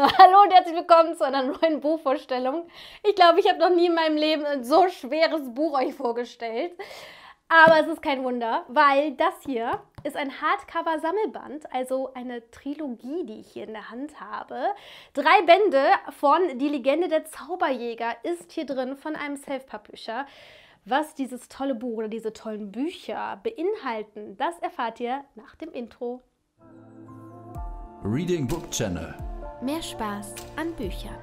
Hallo und herzlich willkommen zu einer neuen Buchvorstellung. Ich glaube, ich habe noch nie in meinem Leben ein so schweres Buch euch vorgestellt. Aber es ist kein Wunder, weil das hier ist ein Hardcover-Sammelband, also eine Trilogie, die ich hier in der Hand habe. Drei Bände von Die Legende der Zauberjäger ist hier drin von einem Self-Publisher. Was dieses tolle Buch oder diese tollen Bücher beinhalten, das erfahrt ihr nach dem Intro. Reading Book Channel mehr Spaß an Büchern.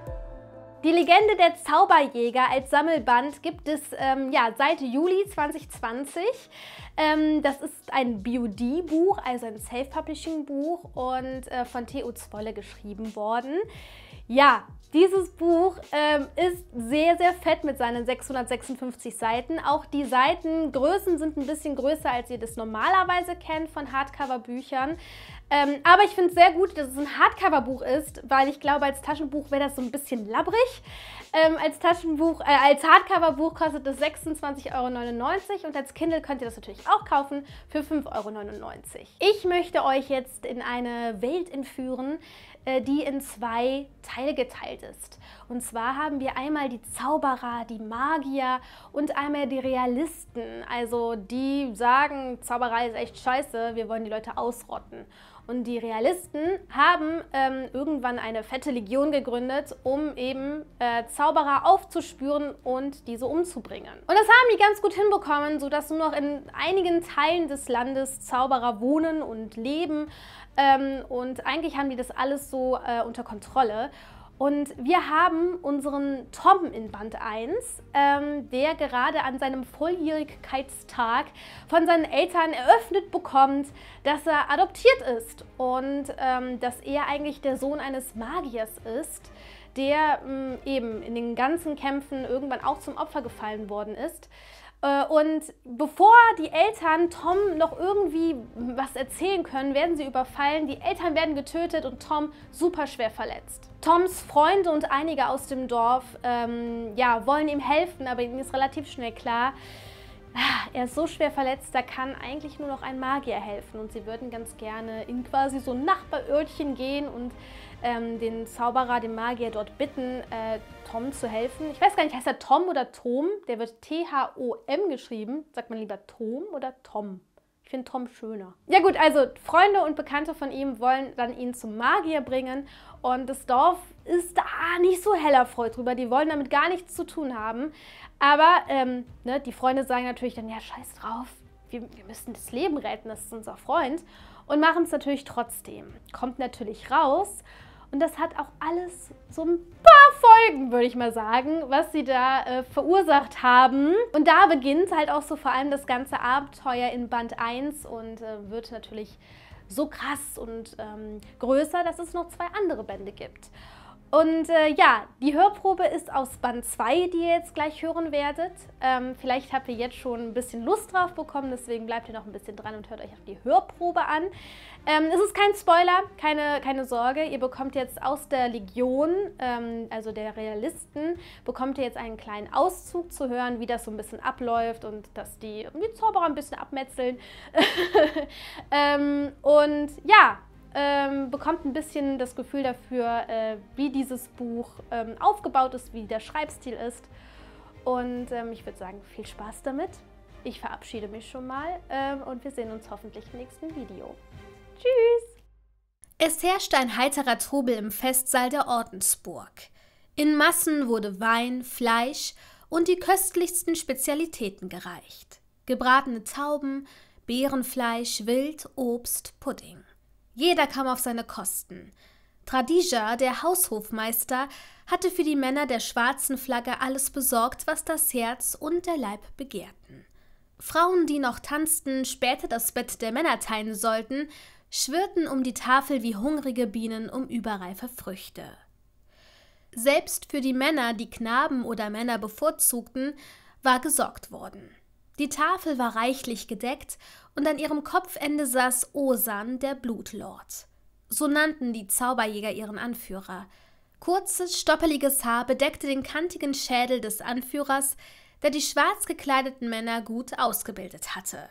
Die Legende der Zauberjäger als Sammelband gibt es ähm, ja, seit Juli 2020. Ähm, das ist ein BUD-Buch, also ein Self-Publishing-Buch und äh, von Theo Zwolle geschrieben worden. Ja, dieses Buch ähm, ist sehr, sehr fett mit seinen 656 Seiten. Auch die Seitengrößen sind ein bisschen größer, als ihr das normalerweise kennt von Hardcover-Büchern. Ähm, aber ich finde es sehr gut, dass es ein Hardcover-Buch ist, weil ich glaube, als Taschenbuch wäre das so ein bisschen labbrig. Ähm, als Taschenbuch, äh, als Hardcover-Buch kostet es 26,99 Euro und als Kindle könnt ihr das natürlich auch kaufen für 5,99 Euro. Ich möchte euch jetzt in eine Welt entführen, äh, die in zwei Teile geteilt ist. Und zwar haben wir einmal die Zauberer, die Magier und einmal die Realisten. Also die sagen, Zauberei ist echt scheiße, wir wollen die Leute ausrotten. Und die Realisten haben ähm, irgendwann eine fette Legion gegründet, um eben äh, Zauberer aufzuspüren und diese umzubringen. Und das haben die ganz gut hinbekommen, sodass nur noch in einigen Teilen des Landes Zauberer wohnen und leben. Ähm, und eigentlich haben die das alles so äh, unter Kontrolle. Und wir haben unseren Tom in Band 1, ähm, der gerade an seinem Volljährigkeitstag von seinen Eltern eröffnet bekommt, dass er adoptiert ist und ähm, dass er eigentlich der Sohn eines Magiers ist, der ähm, eben in den ganzen Kämpfen irgendwann auch zum Opfer gefallen worden ist. Äh, und bevor die Eltern Tom noch irgendwie was erzählen können, werden sie überfallen. Die Eltern werden getötet und Tom super schwer verletzt. Toms Freunde und einige aus dem Dorf ähm, ja, wollen ihm helfen, aber ihnen ist relativ schnell klar, ah, er ist so schwer verletzt, da kann eigentlich nur noch ein Magier helfen. Und sie würden ganz gerne in quasi so ein Nachbarörtchen gehen und ähm, den Zauberer, den Magier dort bitten, äh, Tom zu helfen. Ich weiß gar nicht, heißt er Tom oder Tom? Der wird T-H-O-M geschrieben. Sagt man lieber Tom oder Tom? Ich finde Tom schöner. Ja gut, also Freunde und Bekannte von ihm wollen dann ihn zum Magier bringen und das Dorf ist da nicht so hellerfreut drüber. Die wollen damit gar nichts zu tun haben. Aber ähm, ne, die Freunde sagen natürlich dann, ja scheiß drauf, wir, wir müssen das Leben retten, das ist unser Freund. Und machen es natürlich trotzdem. Kommt natürlich raus und das hat auch alles so ein paar Folgen, würde ich mal sagen, was sie da äh, verursacht haben. Und da beginnt halt auch so vor allem das ganze Abenteuer in Band 1 und äh, wird natürlich so krass und ähm, größer, dass es noch zwei andere Bände gibt. Und äh, ja, die Hörprobe ist aus Band 2, die ihr jetzt gleich hören werdet. Ähm, vielleicht habt ihr jetzt schon ein bisschen Lust drauf bekommen, deswegen bleibt ihr noch ein bisschen dran und hört euch auch die Hörprobe an. Ähm, es ist kein Spoiler, keine, keine Sorge. Ihr bekommt jetzt aus der Legion, ähm, also der Realisten, bekommt ihr jetzt einen kleinen Auszug zu hören, wie das so ein bisschen abläuft und dass die, die Zauberer ein bisschen abmetzeln. Ähm, und ja, ähm, bekommt ein bisschen das Gefühl dafür, äh, wie dieses Buch ähm, aufgebaut ist, wie der Schreibstil ist. Und ähm, ich würde sagen, viel Spaß damit. Ich verabschiede mich schon mal ähm, und wir sehen uns hoffentlich im nächsten Video. Tschüss! Es herrschte ein heiterer Trubel im Festsaal der Ordensburg. In Massen wurde Wein, Fleisch und die köstlichsten Spezialitäten gereicht. Gebratene Tauben, Beerenfleisch, Wild, Obst, Pudding. Jeder kam auf seine Kosten. Tradija, der Haushofmeister, hatte für die Männer der schwarzen Flagge alles besorgt, was das Herz und der Leib begehrten. Frauen, die noch tanzten, später das Bett der Männer teilen sollten, schwirrten um die Tafel wie hungrige Bienen um überreife Früchte. Selbst für die Männer, die Knaben oder Männer bevorzugten, war gesorgt worden. Die Tafel war reichlich gedeckt und an ihrem Kopfende saß Osan, der Blutlord. So nannten die Zauberjäger ihren Anführer. Kurzes, stoppeliges Haar bedeckte den kantigen Schädel des Anführers, der die schwarz gekleideten Männer gut ausgebildet hatte.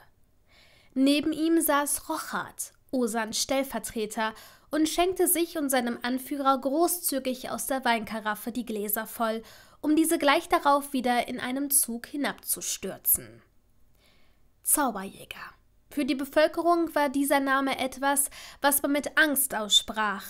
Neben ihm saß Rochard, Osans Stellvertreter, und schenkte sich und seinem Anführer großzügig aus der Weinkaraffe die Gläser voll, um diese gleich darauf wieder in einem Zug hinabzustürzen. Zauberjäger. Für die Bevölkerung war dieser Name etwas, was man mit Angst aussprach.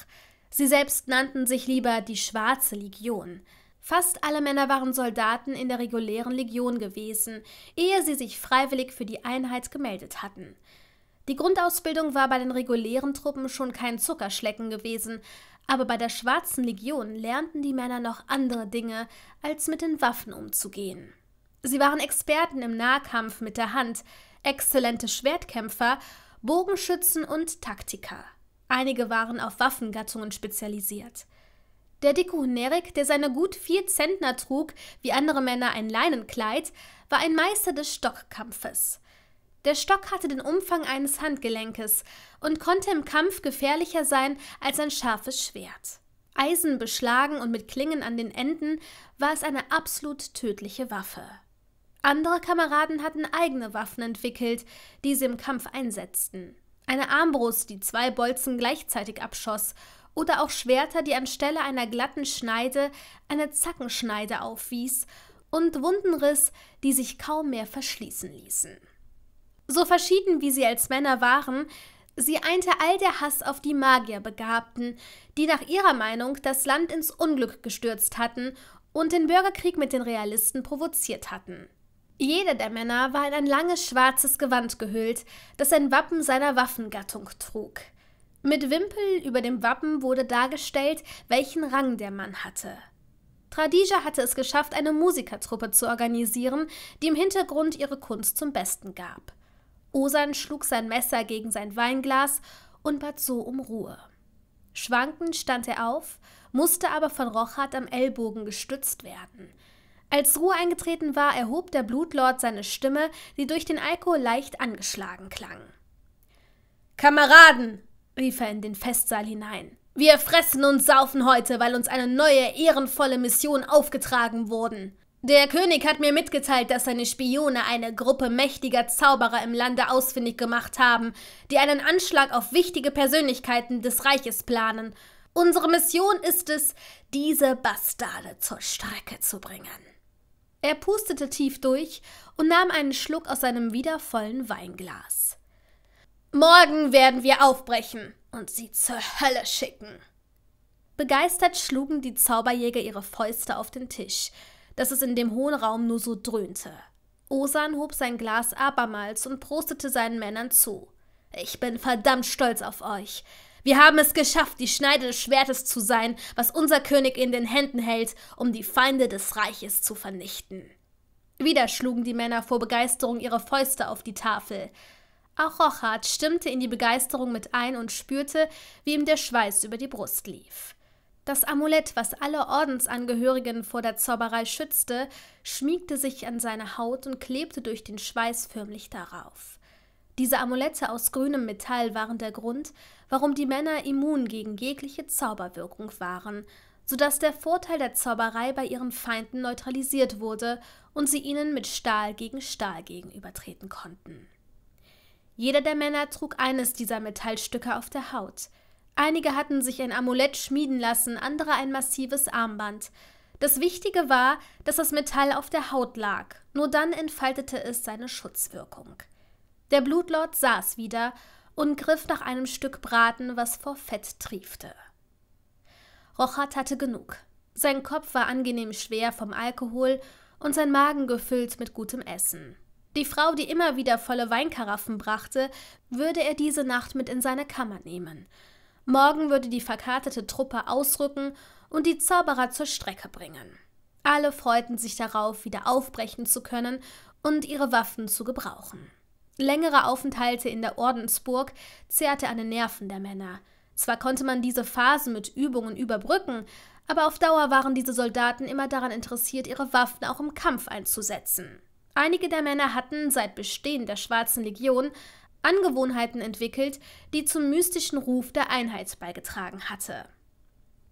Sie selbst nannten sich lieber die Schwarze Legion. Fast alle Männer waren Soldaten in der regulären Legion gewesen, ehe sie sich freiwillig für die Einheit gemeldet hatten. Die Grundausbildung war bei den regulären Truppen schon kein Zuckerschlecken gewesen, aber bei der Schwarzen Legion lernten die Männer noch andere Dinge, als mit den Waffen umzugehen. Sie waren Experten im Nahkampf mit der Hand, exzellente Schwertkämpfer, Bogenschützen und Taktiker. Einige waren auf Waffengattungen spezialisiert. Der dicke Huneric, der seine gut vier Zentner trug, wie andere Männer ein Leinenkleid, war ein Meister des Stockkampfes. Der Stock hatte den Umfang eines Handgelenkes und konnte im Kampf gefährlicher sein als ein scharfes Schwert. Eisen beschlagen und mit Klingen an den Enden war es eine absolut tödliche Waffe. Andere Kameraden hatten eigene Waffen entwickelt, die sie im Kampf einsetzten. Eine Armbrust, die zwei Bolzen gleichzeitig abschoss, oder auch Schwerter, die anstelle einer glatten Schneide eine Zackenschneide aufwies, und Wundenriss, die sich kaum mehr verschließen ließen. So verschieden wie sie als Männer waren, sie einte all der Hass auf die Magierbegabten, die nach ihrer Meinung das Land ins Unglück gestürzt hatten und den Bürgerkrieg mit den Realisten provoziert hatten. Jeder der Männer war in ein langes schwarzes Gewand gehüllt, das ein Wappen seiner Waffengattung trug. Mit Wimpel über dem Wappen wurde dargestellt, welchen Rang der Mann hatte. Tradija hatte es geschafft, eine Musikertruppe zu organisieren, die im Hintergrund ihre Kunst zum Besten gab. Osan schlug sein Messer gegen sein Weinglas und bat so um Ruhe. Schwankend stand er auf, musste aber von Rochard am Ellbogen gestützt werden – als Ruhe eingetreten war, erhob der Blutlord seine Stimme, die durch den Alkohol leicht angeschlagen klang. Kameraden, rief er in den Festsaal hinein, wir fressen und saufen heute, weil uns eine neue, ehrenvolle Mission aufgetragen wurde. Der König hat mir mitgeteilt, dass seine Spione eine Gruppe mächtiger Zauberer im Lande ausfindig gemacht haben, die einen Anschlag auf wichtige Persönlichkeiten des Reiches planen. Unsere Mission ist es, diese Bastarde zur Strecke zu bringen. Er pustete tief durch und nahm einen Schluck aus seinem wieder vollen Weinglas. Morgen werden wir aufbrechen und sie zur Hölle schicken. Begeistert schlugen die Zauberjäger ihre Fäuste auf den Tisch, dass es in dem hohen Raum nur so dröhnte. Osan hob sein Glas abermals und prostete seinen Männern zu. Ich bin verdammt stolz auf euch. Wir haben es geschafft, die Schneide des Schwertes zu sein, was unser König in den Händen hält, um die Feinde des Reiches zu vernichten. Wieder schlugen die Männer vor Begeisterung ihre Fäuste auf die Tafel. Auch Rochard stimmte in die Begeisterung mit ein und spürte, wie ihm der Schweiß über die Brust lief. Das Amulett, was alle Ordensangehörigen vor der Zauberei schützte, schmiegte sich an seine Haut und klebte durch den Schweiß förmlich darauf. Diese Amulette aus grünem Metall waren der Grund, warum die Männer immun gegen jegliche Zauberwirkung waren, so dass der Vorteil der Zauberei bei ihren Feinden neutralisiert wurde und sie ihnen mit Stahl gegen Stahl gegenübertreten konnten. Jeder der Männer trug eines dieser Metallstücke auf der Haut. Einige hatten sich ein Amulett schmieden lassen, andere ein massives Armband. Das Wichtige war, dass das Metall auf der Haut lag, nur dann entfaltete es seine Schutzwirkung. Der Blutlord saß wieder und griff nach einem Stück Braten, was vor Fett triefte. Rochard hatte genug. Sein Kopf war angenehm schwer vom Alkohol und sein Magen gefüllt mit gutem Essen. Die Frau, die immer wieder volle Weinkaraffen brachte, würde er diese Nacht mit in seine Kammer nehmen. Morgen würde die verkartete Truppe ausrücken und die Zauberer zur Strecke bringen. Alle freuten sich darauf, wieder aufbrechen zu können und ihre Waffen zu gebrauchen. Längere Aufenthalte in der Ordensburg zehrte an den Nerven der Männer. Zwar konnte man diese Phasen mit Übungen überbrücken, aber auf Dauer waren diese Soldaten immer daran interessiert, ihre Waffen auch im Kampf einzusetzen. Einige der Männer hatten seit Bestehen der Schwarzen Legion Angewohnheiten entwickelt, die zum mystischen Ruf der Einheit beigetragen hatte.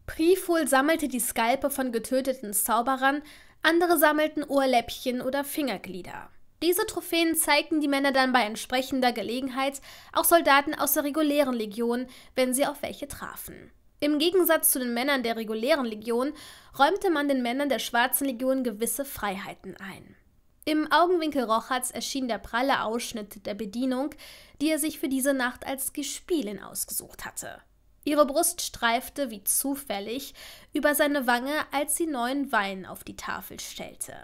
Priful sammelte die Skalpe von getöteten Zauberern, andere sammelten Ohrläppchen oder Fingerglieder. Diese Trophäen zeigten die Männer dann bei entsprechender Gelegenheit auch Soldaten aus der regulären Legion, wenn sie auf welche trafen. Im Gegensatz zu den Männern der regulären Legion räumte man den Männern der Schwarzen Legion gewisse Freiheiten ein. Im Augenwinkel Rochats erschien der pralle Ausschnitt der Bedienung, die er sich für diese Nacht als Gespielin ausgesucht hatte. Ihre Brust streifte wie zufällig über seine Wange, als sie neuen Wein auf die Tafel stellte.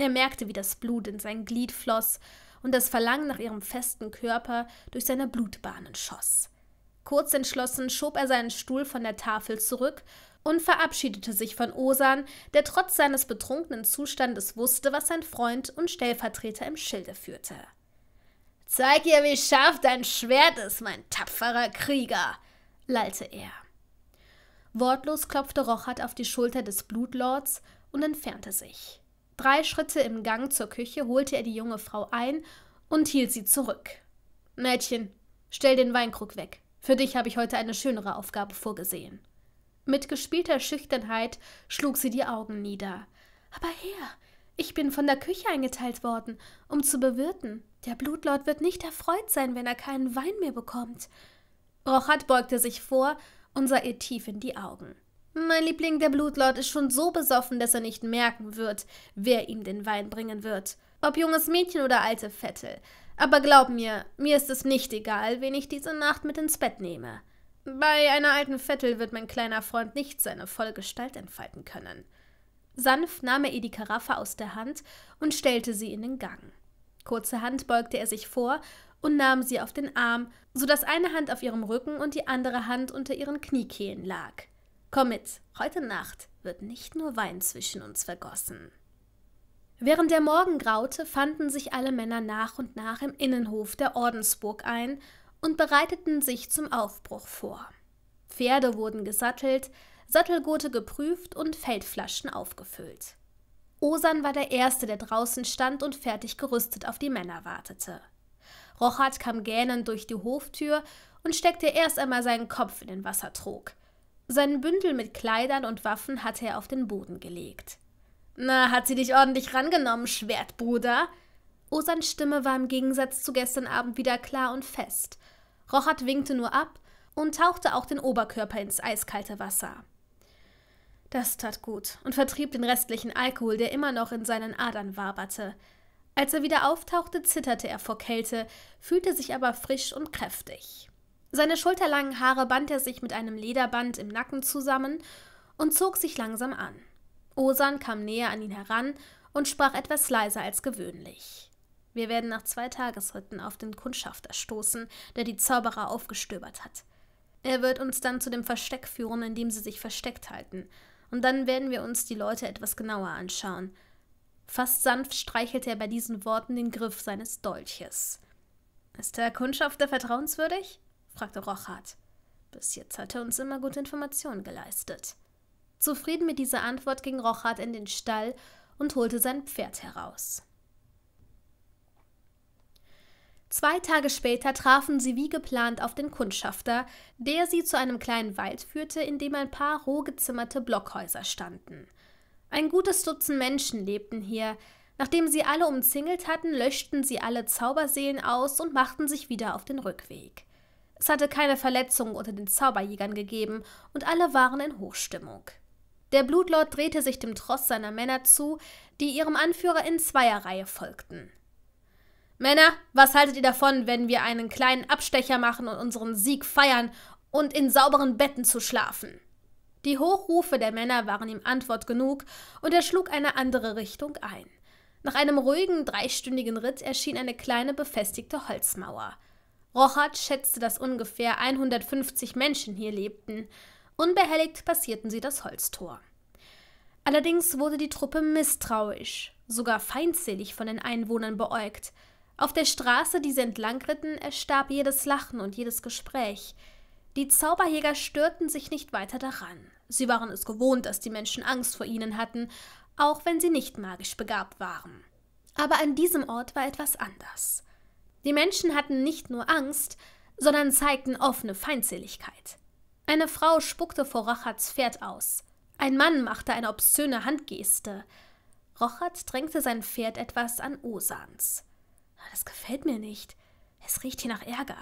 Er merkte, wie das Blut in sein Glied floss und das Verlangen nach ihrem festen Körper durch seine Blutbahnen schoss. Kurz entschlossen schob er seinen Stuhl von der Tafel zurück und verabschiedete sich von Osan, der trotz seines betrunkenen Zustandes wusste, was sein Freund und Stellvertreter im Schilde führte. Zeig ihr, wie scharf dein Schwert ist, mein tapferer Krieger, lallte er. Wortlos klopfte Rochard auf die Schulter des Blutlords und entfernte sich. Drei Schritte im Gang zur Küche holte er die junge Frau ein und hielt sie zurück. Mädchen, stell den Weinkrug weg. Für dich habe ich heute eine schönere Aufgabe vorgesehen. Mit gespielter Schüchternheit schlug sie die Augen nieder. Aber Herr, ich bin von der Küche eingeteilt worden, um zu bewirten. Der Blutlord wird nicht erfreut sein, wenn er keinen Wein mehr bekommt. Rochat beugte sich vor und sah ihr tief in die Augen. Mein Liebling, der Blutlord, ist schon so besoffen, dass er nicht merken wird, wer ihm den Wein bringen wird. Ob junges Mädchen oder alte Vettel. Aber glaub mir, mir ist es nicht egal, wen ich diese Nacht mit ins Bett nehme. Bei einer alten Vettel wird mein kleiner Freund nicht seine volle Gestalt entfalten können. Sanft nahm er ihr die Karaffe aus der Hand und stellte sie in den Gang. Kurzerhand beugte er sich vor und nahm sie auf den Arm, so dass eine Hand auf ihrem Rücken und die andere Hand unter ihren Kniekehlen lag. Komm mit, heute Nacht wird nicht nur Wein zwischen uns vergossen. Während der Morgen graute, fanden sich alle Männer nach und nach im Innenhof der Ordensburg ein und bereiteten sich zum Aufbruch vor. Pferde wurden gesattelt, Sattelgurte geprüft und Feldflaschen aufgefüllt. Osan war der Erste, der draußen stand und fertig gerüstet auf die Männer wartete. Rochard kam gähnend durch die Hoftür und steckte erst einmal seinen Kopf in den Wassertrog. Sein Bündel mit Kleidern und Waffen hatte er auf den Boden gelegt. Na, hat sie dich ordentlich rangenommen, Schwertbruder? Osans Stimme war im Gegensatz zu gestern Abend wieder klar und fest. Rochard winkte nur ab und tauchte auch den Oberkörper ins eiskalte Wasser. Das tat gut und vertrieb den restlichen Alkohol, der immer noch in seinen Adern waberte. Als er wieder auftauchte, zitterte er vor Kälte, fühlte sich aber frisch und kräftig. Seine schulterlangen Haare band er sich mit einem Lederband im Nacken zusammen und zog sich langsam an. Osan kam näher an ihn heran und sprach etwas leiser als gewöhnlich. Wir werden nach zwei Tagesritten auf den Kundschafter stoßen, der die Zauberer aufgestöbert hat. Er wird uns dann zu dem Versteck führen, in dem sie sich versteckt halten, und dann werden wir uns die Leute etwas genauer anschauen. Fast sanft streichelte er bei diesen Worten den Griff seines Dolches. Ist der Kundschafter vertrauenswürdig? fragte Rochard. Bis jetzt hat er uns immer gute Informationen geleistet. Zufrieden mit dieser Antwort ging Rochard in den Stall und holte sein Pferd heraus. Zwei Tage später trafen sie wie geplant auf den Kundschafter, der sie zu einem kleinen Wald führte, in dem ein paar roh gezimmerte Blockhäuser standen. Ein gutes Dutzend Menschen lebten hier. Nachdem sie alle umzingelt hatten, löschten sie alle Zauberseelen aus und machten sich wieder auf den Rückweg. Es hatte keine Verletzungen unter den Zauberjägern gegeben und alle waren in Hochstimmung. Der Blutlord drehte sich dem Tross seiner Männer zu, die ihrem Anführer in zweier Reihe folgten. Männer, was haltet ihr davon, wenn wir einen kleinen Abstecher machen und unseren Sieg feiern und in sauberen Betten zu schlafen? Die Hochrufe der Männer waren ihm Antwort genug und er schlug eine andere Richtung ein. Nach einem ruhigen dreistündigen Ritt erschien eine kleine befestigte Holzmauer. Rochard schätzte, dass ungefähr 150 Menschen hier lebten. Unbehelligt passierten sie das Holztor. Allerdings wurde die Truppe misstrauisch, sogar feindselig von den Einwohnern beäugt. Auf der Straße, die sie entlangritten, erstarb jedes Lachen und jedes Gespräch. Die Zauberjäger störten sich nicht weiter daran. Sie waren es gewohnt, dass die Menschen Angst vor ihnen hatten, auch wenn sie nicht magisch begabt waren. Aber an diesem Ort war etwas anders. Die Menschen hatten nicht nur Angst, sondern zeigten offene Feindseligkeit. Eine Frau spuckte vor Rochards Pferd aus. Ein Mann machte eine obszöne Handgeste. Rochard drängte sein Pferd etwas an Osans. Das gefällt mir nicht. Es riecht hier nach Ärger.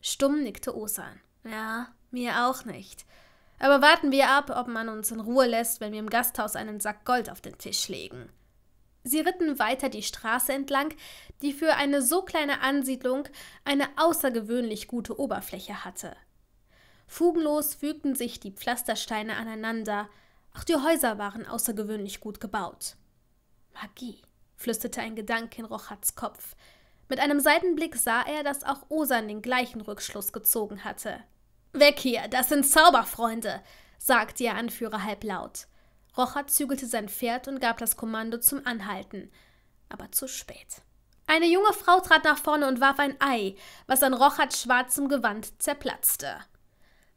Stumm nickte Osan. Ja, mir auch nicht. Aber warten wir ab, ob man uns in Ruhe lässt, wenn wir im Gasthaus einen Sack Gold auf den Tisch legen. Sie ritten weiter die Straße entlang, die für eine so kleine Ansiedlung eine außergewöhnlich gute Oberfläche hatte. Fugenlos fügten sich die Pflastersteine aneinander, auch die Häuser waren außergewöhnlich gut gebaut. Magie, flüsterte ein Gedanke in Rochats Kopf. Mit einem Seitenblick sah er, dass auch Osan den gleichen Rückschluss gezogen hatte. Weg hier, das sind Zauberfreunde, sagte ihr Anführer halblaut. Rocher zügelte sein Pferd und gab das Kommando zum Anhalten, aber zu spät. Eine junge Frau trat nach vorne und warf ein Ei, was an Rochards schwarzem Gewand zerplatzte.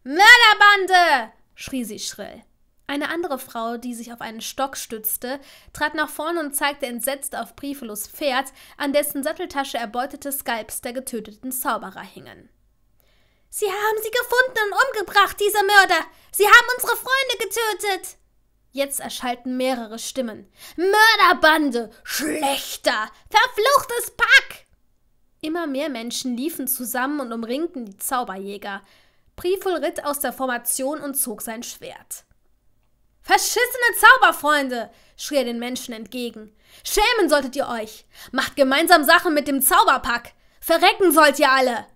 Mörderbande! schrie sie schrill. Eine andere Frau, die sich auf einen Stock stützte, trat nach vorne und zeigte entsetzt auf Briefelos Pferd, an dessen Satteltasche erbeutete Skalps der getöteten Zauberer hingen. Sie haben sie gefunden und umgebracht, diese Mörder! Sie haben unsere Freunde getötet! Jetzt erschallten mehrere Stimmen. Mörderbande! Schlechter! Verfluchtes Pack! Immer mehr Menschen liefen zusammen und umringten die Zauberjäger. Priful ritt aus der Formation und zog sein Schwert. Verschissene Zauberfreunde! schrie er den Menschen entgegen. Schämen solltet ihr euch! Macht gemeinsam Sachen mit dem Zauberpack! Verrecken sollt ihr alle!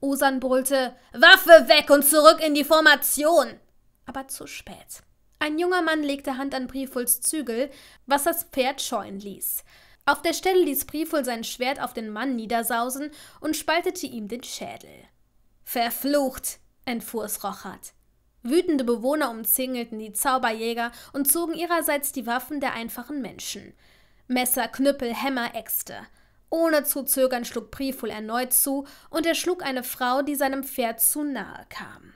Osan brüllte: Waffe weg und zurück in die Formation! Aber zu spät. Ein junger Mann legte Hand an Brifuls Zügel, was das Pferd scheuen ließ. Auf der Stelle ließ Briful sein Schwert auf den Mann niedersausen und spaltete ihm den Schädel. Verflucht! entfuhr es Rochard. Wütende Bewohner umzingelten die Zauberjäger und zogen ihrerseits die Waffen der einfachen Menschen. Messer, Knüppel, Hämmer, Äxte. Ohne zu zögern schlug Priful erneut zu und er schlug eine Frau, die seinem Pferd zu nahe kam.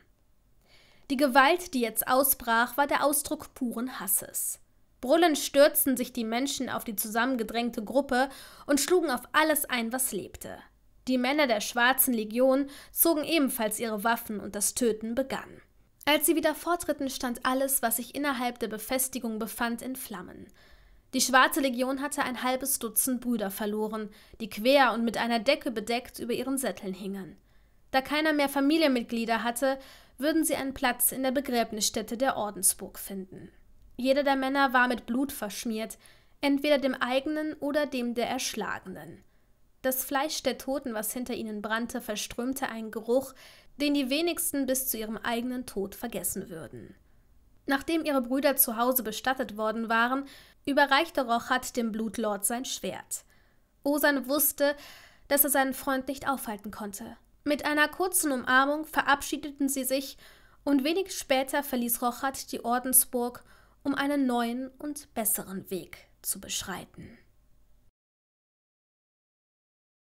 Die Gewalt, die jetzt ausbrach, war der Ausdruck puren Hasses. Brüllend stürzten sich die Menschen auf die zusammengedrängte Gruppe und schlugen auf alles ein, was lebte. Die Männer der Schwarzen Legion zogen ebenfalls ihre Waffen und das Töten begann. Als sie wieder fortritten, stand alles, was sich innerhalb der Befestigung befand, in Flammen. Die Schwarze Legion hatte ein halbes Dutzend Brüder verloren, die quer und mit einer Decke bedeckt über ihren Sätteln hingen. Da keiner mehr Familienmitglieder hatte, würden sie einen Platz in der Begräbnisstätte der Ordensburg finden. Jeder der Männer war mit Blut verschmiert, entweder dem eigenen oder dem der Erschlagenen. Das Fleisch der Toten, was hinter ihnen brannte, verströmte einen Geruch, den die wenigsten bis zu ihrem eigenen Tod vergessen würden. Nachdem ihre Brüder zu Hause bestattet worden waren, überreichte Rochat dem Blutlord sein Schwert. Osan wusste, dass er seinen Freund nicht aufhalten konnte. Mit einer kurzen Umarmung verabschiedeten sie sich und wenig später verließ Rochard die Ordensburg, um einen neuen und besseren Weg zu beschreiten.